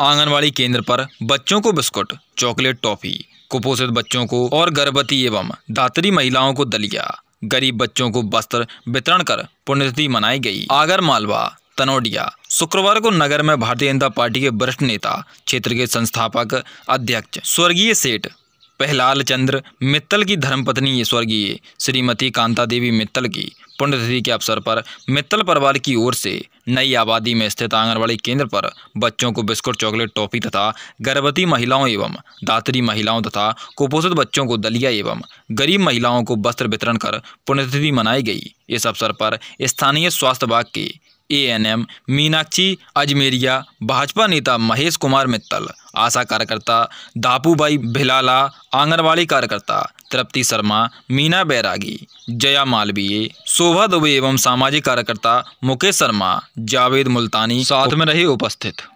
आंगनवाड़ी केंद्र पर बच्चों को बिस्कुट चॉकलेट टॉफी कुपोषित बच्चों को और गर्भवती एवं दात्री महिलाओं को दलिया गरीब बच्चों को वस्त्र वितरण कर पुण्यतिथि मनाई गई आगर मालवा तनोडिया शुक्रवार को नगर में भारतीय जनता पार्टी के वरिष्ठ नेता क्षेत्र के संस्थापक अध्यक्ष स्वर्गीय सेठ पहलाल चंद्र मित्तल की धर्मपत्नी स्वर्गीय श्रीमती कांता देवी मित्तल की पुण्यतिथि के अवसर पर मित्तल परिवार की ओर से नई आबादी में स्थित आंगनबाड़ी केंद्र पर बच्चों को बिस्कुट चॉकलेट टॉफी तथा गर्भवती महिलाओं एवं दात्री महिलाओं तथा कुपोषित बच्चों को दलिया एवं गरीब महिलाओं को वस्त्र वितरण कर पुण्यतिथि मनाई गई इस अवसर पर स्थानीय स्वास्थ्य विभाग के एएनएम मीनाक्षी अजमेरिया भाजपा नेता महेश कुमार मित्तल आशा कार्यकर्ता दापूबाई भिलाला आंगनबाड़ी कार्यकर्ता तृप्ति शर्मा मीना बैरागी जया मालवीय शोभा दुबे एवं सामाजिक कार्यकर्ता मुकेश शर्मा जावेद मुल्तानी साथ में रहे उपस्थित